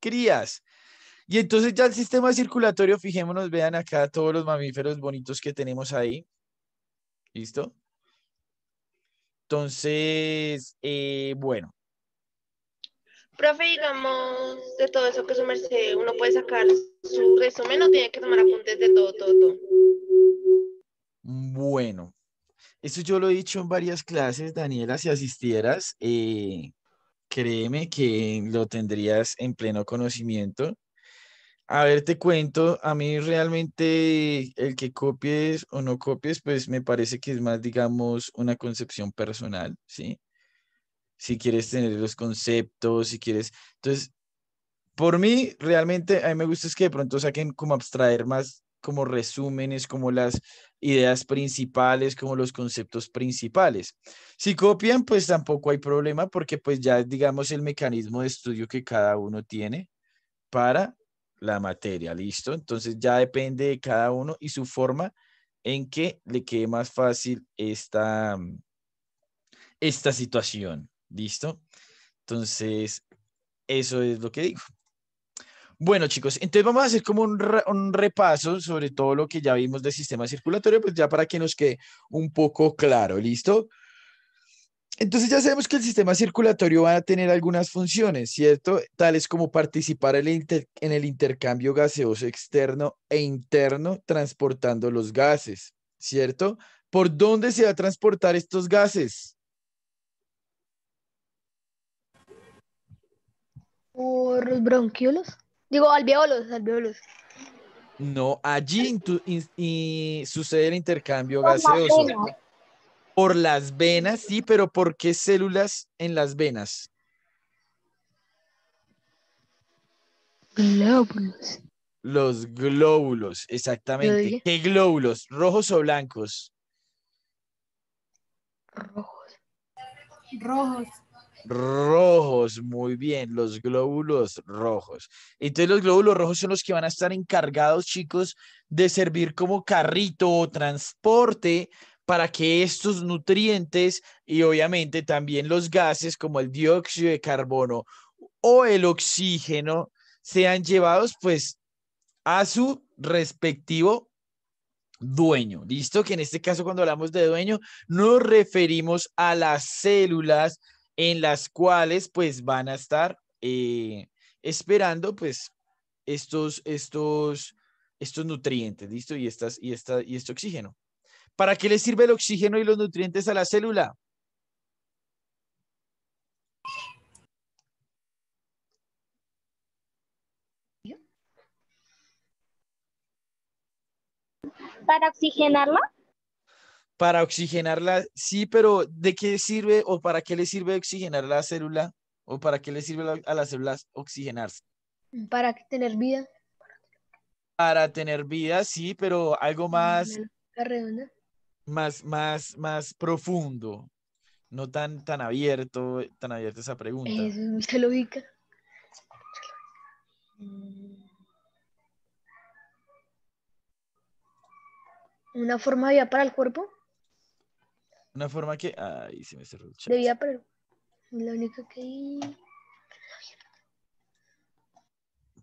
crías. Y entonces ya el sistema circulatorio, fijémonos, vean acá todos los mamíferos bonitos que tenemos ahí. ¿Listo? Entonces, eh, bueno. Profe, digamos, de todo eso que un merced, uno puede sacar su resumen o tiene que tomar apuntes de todo, todo, todo. Bueno, esto yo lo he dicho en varias clases, Daniela, si asistieras. Eh, Créeme que lo tendrías en pleno conocimiento. A ver, te cuento, a mí realmente el que copies o no copies, pues me parece que es más, digamos, una concepción personal, ¿sí? Si quieres tener los conceptos, si quieres... Entonces, por mí, realmente, a mí me gusta es que de pronto saquen como abstraer más como resúmenes, como las ideas principales, como los conceptos principales. Si copian, pues tampoco hay problema porque pues ya digamos el mecanismo de estudio que cada uno tiene para la materia, ¿listo? Entonces ya depende de cada uno y su forma en que le quede más fácil esta, mm, esta situación, ¿listo? Entonces, eso es lo que digo. Bueno, chicos, entonces vamos a hacer como un, repaso sobre todo lo que ya vimos del sistema circulatorio, pues ya para que nos quede un poco claro, ¿listo? Entonces ya sabemos que el sistema circulatorio va a tener algunas funciones, ¿cierto? Tales como participar en el, en el intercambio gaseoso externo e interno transportando los gases, ¿cierto? ¿Por dónde se va a transportar estos gases? Por los bronquiolos. Digo, alveolos, alveolos. No, allí sucede el intercambio gaseoso. por las venas, sí, pero ¿por qué células en las venas? Glóbulos. Los glóbulos, exactamente. ¿Qué glóbulos? ¿Rojos o blancos? Rojos. Rojos. Rojos, muy bien, los glóbulos rojos. Entonces los glóbulos rojos son los que van a estar encargados, chicos, de servir como carrito o transporte para que estos nutrientes y obviamente también los gases como el dióxido de carbono o el oxígeno sean llevados pues a su respectivo dueño. Listo, que en este caso cuando hablamos de dueño nos referimos a las células en las cuales pues van a estar eh, esperando pues estos, estos, estos nutrientes, ¿listo? Y, estas, y, y este oxígeno. ¿Para qué les sirve el oxígeno y los nutrientes a la célula? ¿Para oxigenarla? para oxigenarla, sí, pero ¿de qué sirve o para qué le sirve oxigenar la célula o para qué le sirve a las células oxigenarse? Para tener vida. Para tener vida, sí, pero algo más Más más más profundo. No tan tan abierto, tan abierta esa pregunta. Es lo lógica. ¿Una forma de vida para el cuerpo? Una forma que. Ay, se me cerró el chat. Debía, pero. Lo único que.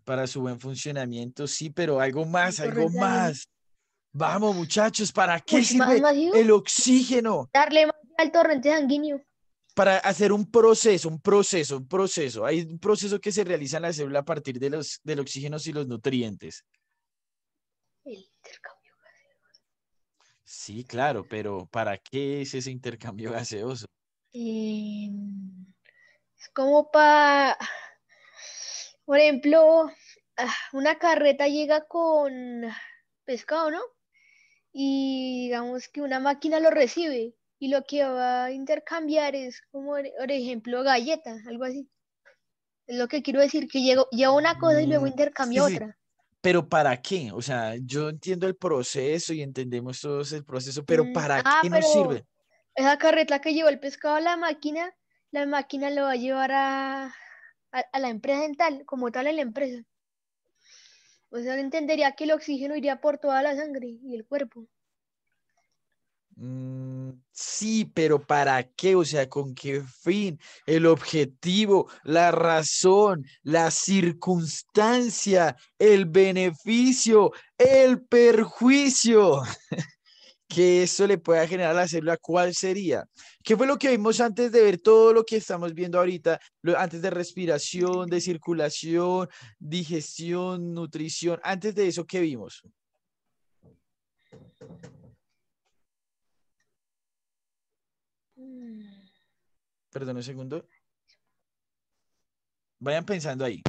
Para su buen funcionamiento, sí, pero algo más, algo más. Vamos, muchachos, ¿para qué sirve el oxígeno? Darle más al torrente sanguíneo. Para hacer un proceso, un proceso, un proceso. Hay un proceso que se realiza en la célula a partir de los, del oxígeno y los nutrientes. El Sí, claro, pero ¿para qué es ese intercambio gaseoso? Em, es como para, por ejemplo, ah, una carreta llega con pescado, ¿no? Y digamos que una máquina lo recibe y lo que va a intercambiar es como, por ejemplo, galletas, algo así. Es lo que quiero decir, que llevo, lleva una cosa y luego mm, intercambia otra pero ¿para qué? O sea, yo entiendo el proceso y entendemos todos el proceso, pero mm, ¿para ah, qué nos sirve? Esa carreta que llevó el pescado a la máquina, la máquina lo va a llevar a, la empresa en tal, como tal en la empresa. O sea, entendería que el oxígeno iría por toda la sangre y el cuerpo. Mm, sí, pero ¿para qué? O sea, ¿con qué fin? El objetivo, la razón, la circunstancia, el beneficio, el perjuicio que eso le pueda generar a la célula, ¿cuál sería? ¿Qué fue lo que vimos antes de ver todo lo que estamos viendo ahorita? antes de respiración, de circulación, digestión, nutrición, antes de eso, ¿qué vimos? Perdón un segundo. Vayan pensando ahí.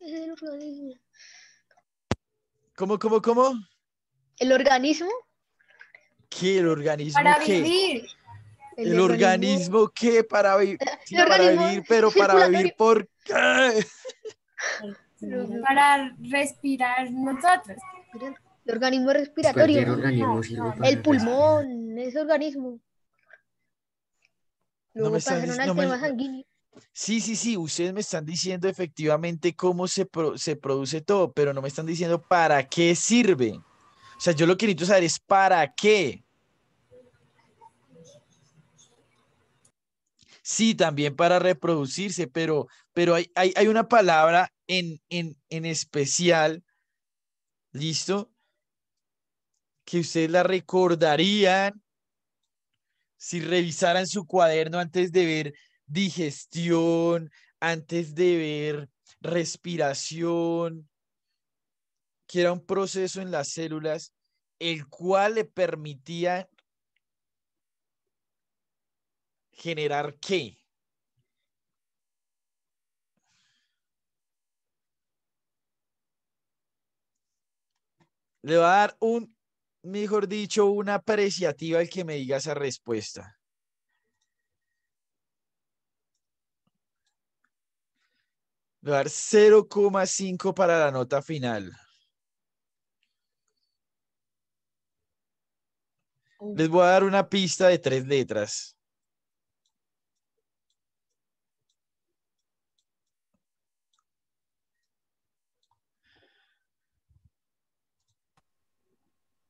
El organismo. ¿Cómo, cómo, cómo? ¿El organismo? ¿Qué? ¿El organismo para Vivir. El, organismo, qué? Para, vivir. para vivir, pero para vivir por qué? para respirar nosotros. El organismo respiratorio. el pulmón, ese organismo. no Sí, sí, sí, ustedes me están diciendo efectivamente cómo se, se produce todo, pero no me están diciendo para qué sirve. O sea, yo lo que necesito saber es para qué. Sí, también para reproducirse, pero, pero hay, hay, una palabra en, en, en especial ¿Listo? Que ustedes la recordarían si revisaran su cuaderno antes de ver digestión, antes de ver respiración, que era un proceso en las células el cual le permitía generar qué? Le va a dar un, mejor dicho, una apreciativa al que me diga esa respuesta. Le voy a dar 0,5 para la nota final. Les voy a dar una pista de tres letras.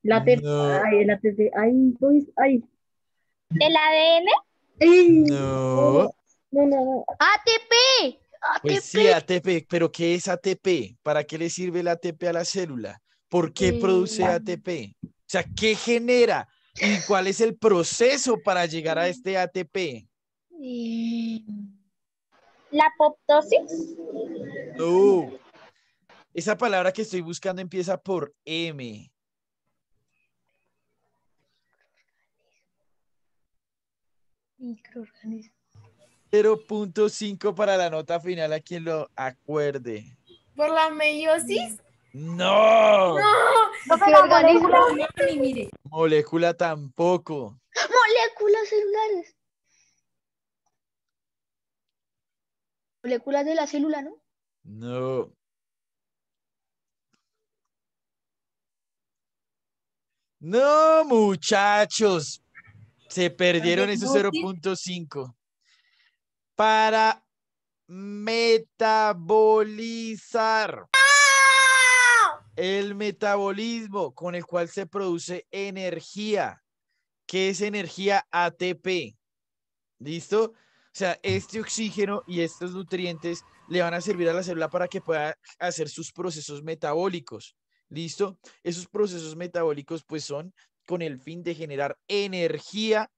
La Ay, la ¿El ADN? No. No, no, ATP. Pues sí, ATP, pero ¿qué es ATP? ¿Para qué le sirve el ATP a la célula? ¿Por qué produce ATP? O sea, ¿qué genera? ¿Y cuál es el proceso para llegar a este ATP? Mm. ¿La apoptosis? No. Esa palabra que estoy buscando empieza por M. Microorganismo. 0.5 para la nota final a quien lo acuerde. ¿Por la meiosis? No. No, no Molécula tampoco. Moléculas celulares. Moléculas de la célula, ¿no? No. No, muchachos, se perdieron esos 0.5. Para metabolizar. El metabolismo con el cual se produce energía, que es energía ATP. ¿Listo? O sea, este oxígeno y estos nutrientes le van a servir a la célula para que pueda hacer sus procesos metabólicos. ¿Listo? Esos procesos metabólicos pues son con el fin de generar energía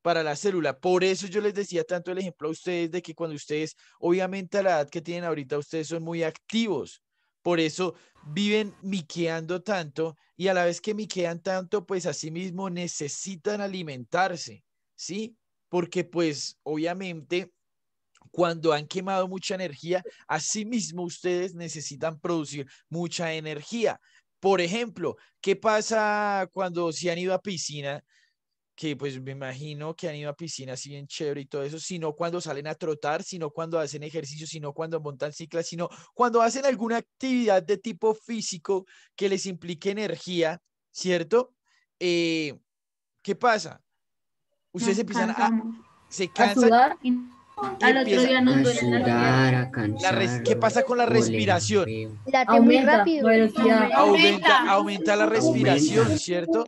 para la célula. Por eso yo les decía tanto el ejemplo a ustedes de que cuando ustedes, obviamente a la edad que tienen ahorita, ustedes son muy activos. Por eso viven miqueando tanto y a la vez que miquean tanto, pues asimismo necesitan alimentarse, ¿sí? Porque pues obviamente cuando han quemado mucha energía, asimismo ustedes necesitan producir mucha energía. Por ejemplo, ¿qué pasa cuando si han ido a piscina? Que pues me imagino que han ido a piscina así bien chévere y todo eso, sino cuando salen a trotar, sino cuando hacen ejercicio, sino cuando montan ciclas, sino cuando hacen alguna actividad de tipo físico que les implique energía, ¿cierto? Eh, ¿Qué pasa? Ustedes empiezan a... Se cansan otro día duele ¿Qué pasa con la respiración? Aumenta, aumenta la respiración, ¿cierto?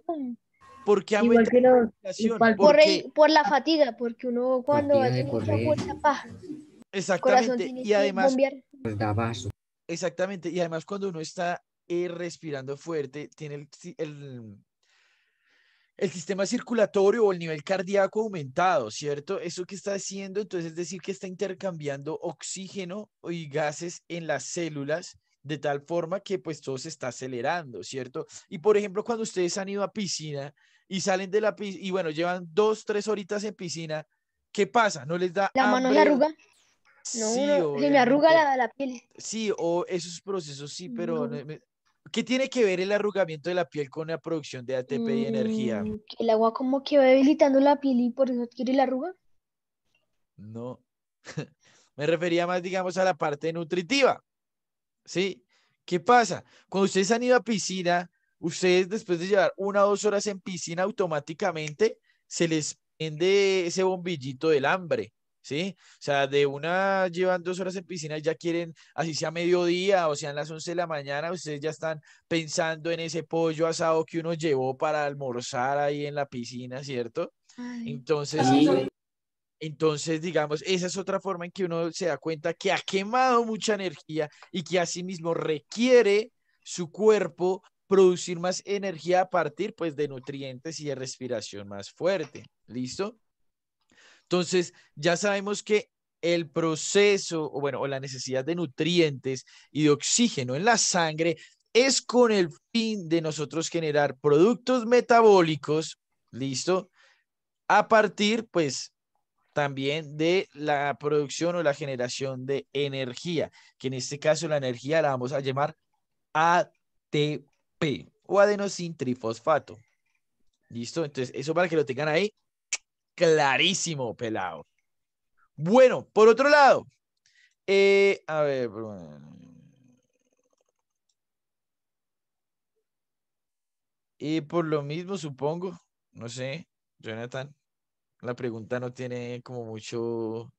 ¿Por qué aumenta la respiración? Por, la fatiga, porque uno cuando hace mucha fuerza, Exactamente, y además... Exactamente, y además cuando uno está eh, respirando fuerte, tiene el el sistema circulatorio o el nivel cardíaco aumentado, ¿cierto? Eso que está haciendo, entonces es decir que está intercambiando oxígeno y gases en las células de tal forma que pues todo se está acelerando, ¿cierto? Y por ejemplo, cuando ustedes han ido a piscina y salen de la piscina y bueno, llevan dos, tres horitas en piscina, ¿qué pasa? ¿No les da... La mano se arruga. No, sí, no, me arruga la, la, piel. Sí, o esos procesos sí, pero ¿Qué tiene que ver el arrugamiento de la piel con la producción de ATP y energía? Mm, el agua como que va debilitando la piel y por eso adquiere la arruga. No. Me refería más, digamos, a la parte nutritiva. ¿Sí? ¿Qué pasa? Cuando ustedes han ido a piscina, ustedes después de llevar una o dos horas en piscina, automáticamente se les prende ese bombillito del hambre. ¿sí? O sea, de una llevan dos horas en piscina, ya quieren, así sea mediodía o sean las 11 de la mañana, ustedes ya están pensando en ese pollo asado que uno llevó para almorzar ahí en la piscina, ¿cierto? entonces, entonces, digamos, esa es otra forma en que uno se da cuenta que ha quemado mucha energía y que asimismo requiere su cuerpo producir más energía a partir pues de nutrientes y de respiración más fuerte. ¿Listo? Entonces, ya sabemos que el proceso, o bueno, o la necesidad de nutrientes y de oxígeno en la sangre es con el fin de nosotros generar productos metabólicos, ¿listo? A partir, pues, también de la producción o la generación de energía, que en este caso la energía la vamos a llamar ATP o adenosín trifosfato. ¿Listo? Entonces, eso para que lo tengan ahí clarísimo, pelado. Bueno, por otro lado, eh, a ver, Y por lo mismo, supongo, no sé, Jonathan, la pregunta no tiene como mucho...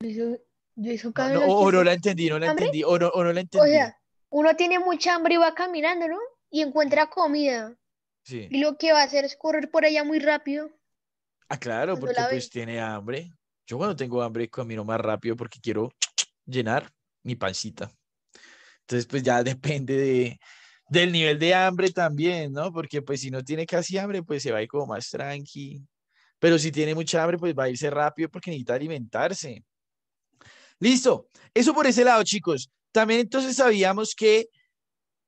Yo, o, no la entendí, no la entendí, o no, la entendí. O sea, uno tiene mucha hambre y va caminando, ¿no? Y encuentra comida. Y lo que va a hacer es correr por allá muy rápido Ah, claro, porque pues tiene hambre. Yo cuando tengo hambre camino más rápido porque quiero llenar mi pancita. Entonces, pues ya depende del nivel de hambre también, ¿no? Porque pues si no tiene casi hambre, pues se va a ir como más tranqui. Pero si tiene mucha hambre, pues va a irse rápido porque necesita alimentarse. Listo. Eso por ese lado, chicos. También entonces sabíamos que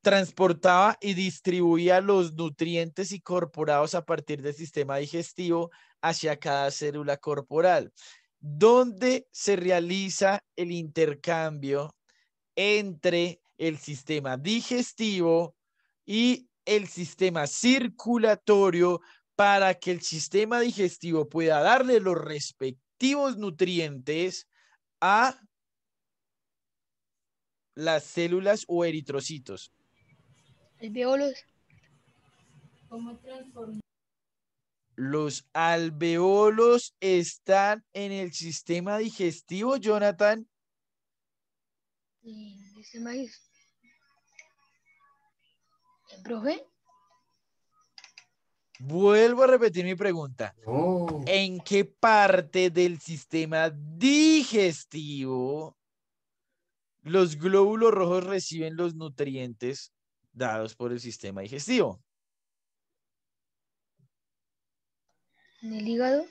transportaba y distribuía los nutrientes incorporados a partir del sistema digestivo hacia cada célula corporal, donde se realiza el intercambio entre el sistema digestivo y el sistema circulatorio para que el sistema digestivo pueda darle los respectivos nutrientes a las células o eritrocitos. transformar los alveolos están en el sistema digestivo, Jonathan. Sí, ¿Profe? Vuelvo a repetir mi pregunta. Oh. ¿En qué parte del sistema digestivo los glóbulos rojos reciben los nutrientes dados por el sistema digestivo? el hígado?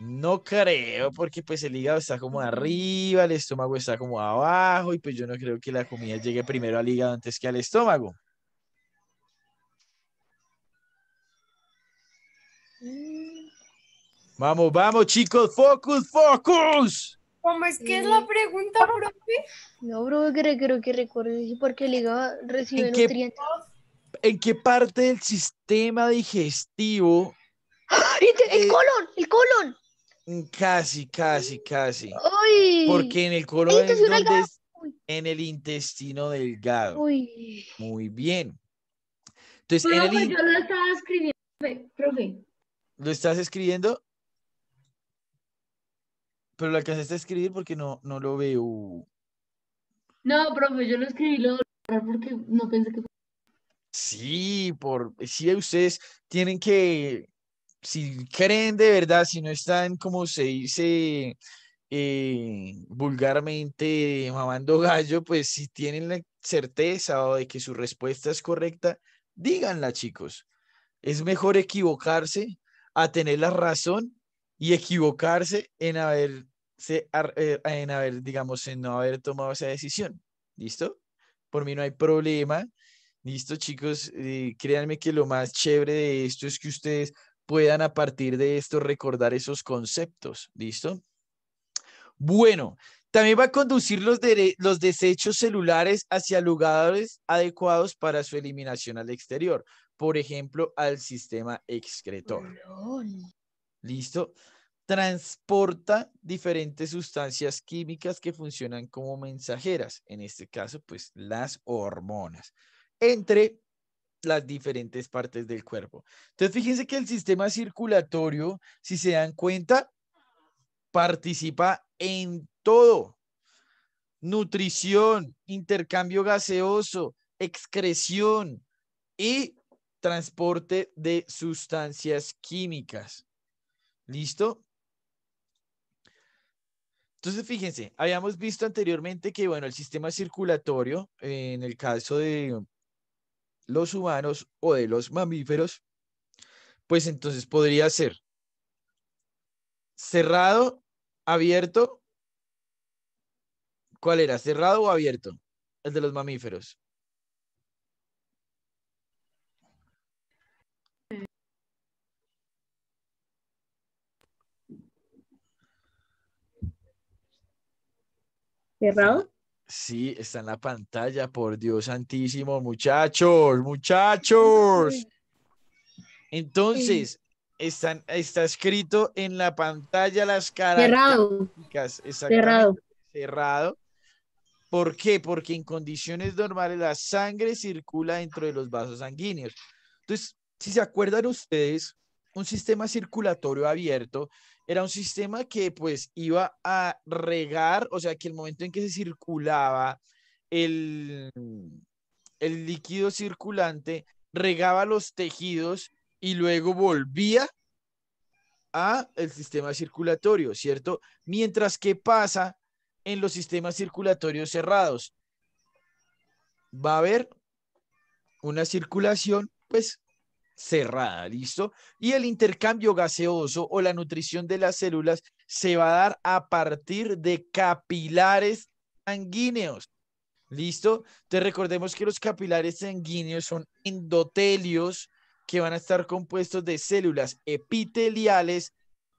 No creo, porque pues el hígado está como mm. arriba, el estómago está como abajo, y pues yo no creo que la comida llegue primero al hígado antes que al estómago. Mm. Vamos, vamos, chicos, focus, focus. ¿Cómo es que es la eh, pregunta, profe? No, bro, creo, que recuerdo, porque el hígado recibe nutrientes. ¿En qué parte del sistema digestivo el, eh, colon, el colon. Casi, casi, casi. Porque en el colon es donde en el intestino delgado. Muy bien. Entonces, yo lo estaba escribiendo, profe. ¿Lo estás escribiendo? Pero lo alcanzaste a escribir porque no, no lo veo. No, profe, yo lo escribí lo porque no pensé que. Sí, por si sí, ustedes tienen que si creen de verdad, si no están, como se dice eh, vulgarmente, mamando gallo, pues si tienen la certeza de que su respuesta es correcta, díganla, chicos. Es mejor equivocarse a tener la razón y equivocarse en haber eh, en haber, digamos, en no haber tomado esa decisión. ¿Listo? Por mí no hay problema. Listo, chicos, eh, créanme que lo más chévere de esto es que ustedes puedan a partir de esto recordar esos conceptos. ¿Listo? Bueno, también va a conducir los, desechos celulares hacia lugares adecuados para su eliminación al exterior, por ejemplo, al sistema excretor. ¿Listo? Transporta diferentes sustancias químicas que funcionan como mensajeras, en este caso, pues las hormonas, entre las diferentes partes del cuerpo. Entonces, fíjense que el sistema circulatorio, si se dan cuenta, participa en todo. Nutrición, intercambio gaseoso, excreción y transporte de sustancias químicas. ¿Listo? Entonces, fíjense, habíamos visto anteriormente que, bueno, el sistema circulatorio, eh, en el caso de, los humanos o de los mamíferos, pues entonces podría ser cerrado, abierto. ¿Cuál era? ¿Cerrado o abierto? El de los mamíferos. ¿Cerrado? Sí, está en la pantalla, por Dios santísimo, muchachos, muchachos. Entonces, están, está escrito en la pantalla las características. Cerrado. Cerrado. ¿Por qué? Porque en condiciones normales la sangre circula dentro de los vasos sanguíneos. Entonces, si se acuerdan ustedes, un sistema circulatorio abierto era un sistema que pues iba a regar, o sea, que el momento en que se circulaba el, el líquido circulante, regaba los tejidos y luego volvía a el sistema circulatorio, ¿cierto? Mientras que pasa en los sistemas circulatorios cerrados. Va a haber una circulación, pues, cerrada, ¿listo? Y el intercambio gaseoso o la nutrición de las células se va a dar a partir de capilares sanguíneos. ¿Listo? Entonces recordemos que los capilares sanguíneos son endotelios que van a estar compuestos de células epiteliales,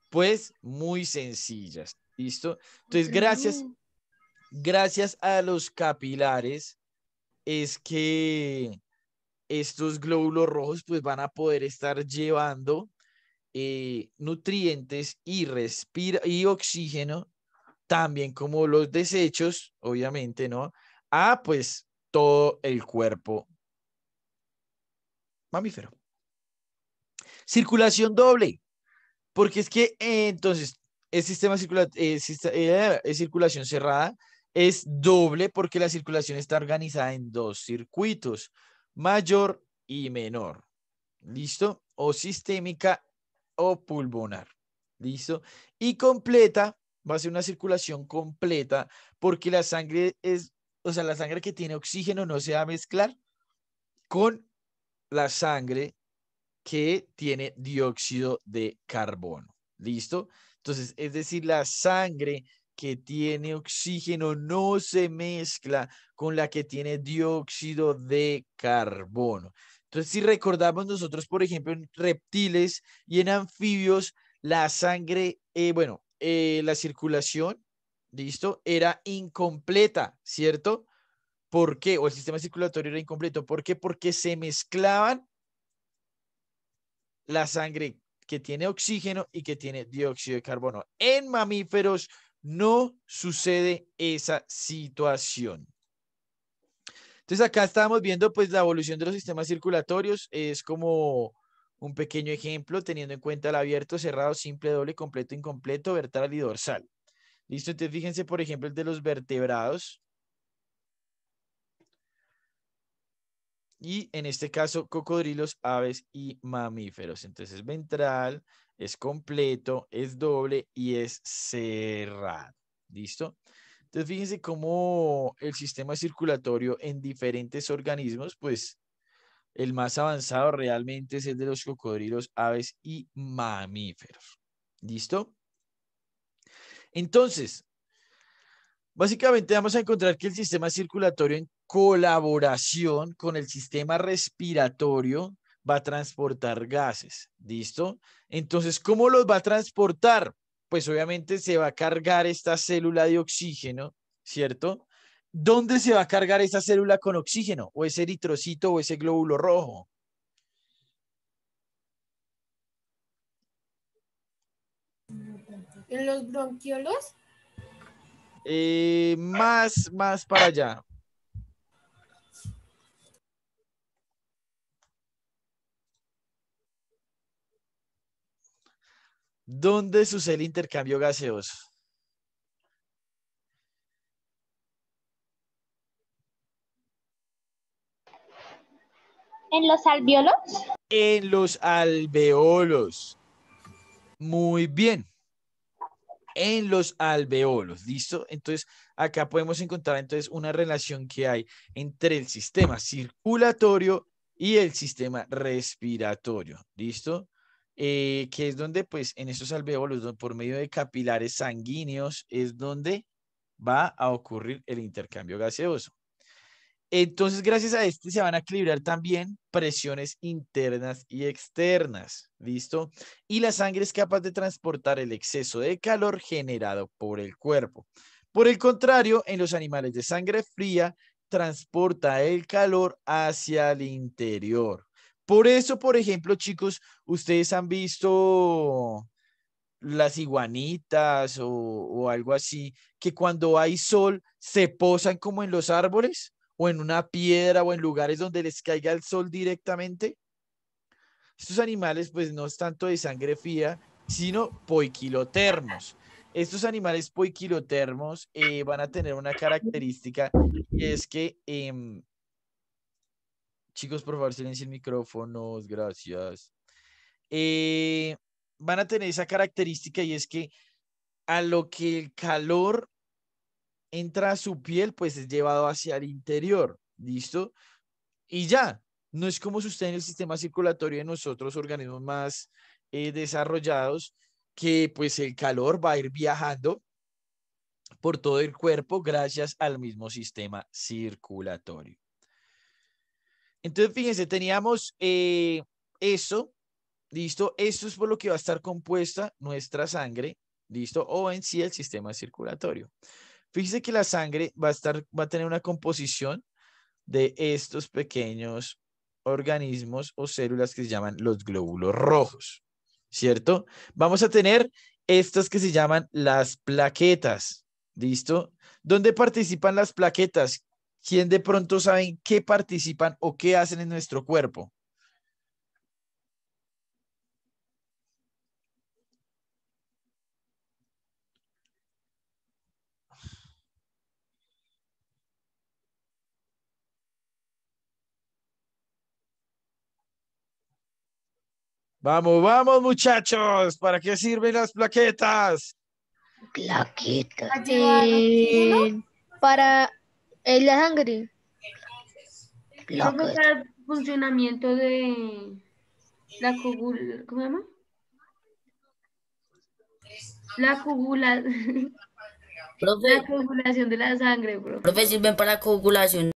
pues muy sencillas. ¿Listo? Entonces, gracias, gracias a los capilares es que estos glóbulos rojos pues van a poder estar llevando eh, nutrientes y, y oxígeno, también como los desechos, obviamente, ¿no? A pues todo el cuerpo mamífero. Circulación doble, porque es que eh, entonces el sistema circula eh, circulación cerrada es doble porque la circulación está organizada en dos circuitos mayor y menor. ¿Listo? O sistémica o pulmonar. ¿Listo? Y completa, va a ser una circulación completa porque la sangre es, o sea, la sangre que tiene oxígeno no se va a mezclar con la sangre que tiene dióxido de carbono. ¿Listo? Entonces, es decir, la sangre que tiene oxígeno no se mezcla con la que tiene dióxido de carbono. Entonces, si recordamos nosotros, por ejemplo, en reptiles y en anfibios, la sangre, eh, bueno, eh, la circulación, ¿listo? Era incompleta, ¿cierto? ¿Por qué? O el sistema circulatorio era incompleto. ¿Por qué? Porque se mezclaban la sangre que tiene oxígeno y que tiene dióxido de carbono. En mamíferos no sucede esa situación. Entonces acá estamos viendo pues la evolución de los sistemas circulatorios, es como un pequeño ejemplo teniendo en cuenta el abierto, cerrado, simple, doble, completo, incompleto, vertebral y dorsal. Listo, entonces fíjense por ejemplo el de los vertebrados. Y en este caso, cocodrilos, aves y mamíferos. Entonces, es ventral, es completo, es doble y es cerrado. ¿Listo? Entonces, fíjense cómo el sistema circulatorio en diferentes organismos, pues el más avanzado realmente es el de los cocodrilos, aves y mamíferos. ¿Listo? Entonces, Básicamente vamos a encontrar que el sistema circulatorio en colaboración con el sistema respiratorio va a transportar gases, ¿listo? Entonces, ¿cómo los va a transportar? Pues obviamente se va a cargar esta célula de oxígeno, ¿cierto? ¿Dónde se va a cargar esa célula con oxígeno? O ese eritrocito o ese glóbulo rojo. ¿En los bronquiolos? Eh, más, más para allá. ¿Dónde sucede el intercambio gaseoso? ¿En los alveolos? En los alveolos. Muy bien en los alveolos, ¿listo? Entonces, acá podemos encontrar entonces una relación que hay entre el sistema circulatorio y el sistema respiratorio, ¿listo? Eh, que es donde, pues, en esos alveolos, por medio de capilares sanguíneos, es donde va a ocurrir el intercambio gaseoso. Entonces, gracias a este se van a equilibrar también presiones internas y externas, ¿listo? Y la sangre es capaz de transportar el exceso de calor generado por el cuerpo. Por el contrario, en los animales de sangre fría, transporta el calor hacia el interior. Por eso, por ejemplo, chicos, ustedes han visto las iguanitas o, o, algo así, que cuando hay sol se posan como en los árboles o en una piedra o en lugares donde les caiga el sol directamente. Estos animales pues no es tanto de sangre fría, sino poiquilotermos. Estos animales poiquilotermos eh, van a tener una característica y es que, em, chicos, por favor, silencien micrófonos, gracias. Eh, van a tener esa característica y es que a lo que el calor entra a su piel, pues es llevado hacia el interior, ¿listo? Y ya, no es como sucede en el sistema circulatorio de nosotros, organismos más eh, desarrollados, que pues el calor va a ir viajando por todo el cuerpo gracias al mismo sistema circulatorio. Entonces, fíjense, teníamos eh, eso, listo, esto es por lo que va a estar compuesta nuestra sangre, listo, o en sí el sistema circulatorio. Fíjese que la sangre va a, tener una composición de estos pequeños organismos o células que se llaman los glóbulos rojos, ¿cierto? Vamos a tener estas que se llaman las plaquetas, ¿listo? ¿Dónde participan las plaquetas? ¿Quién de pronto saben qué participan o qué hacen en nuestro cuerpo? Vamos, vamos muchachos, ¿para qué sirven las plaquetas? Plaquetas. para la sangre. Para el funcionamiento de la cúbula, ¿cómo se llama? La coagulación. La de la sangre, bro. Profe, sirven para la coagulación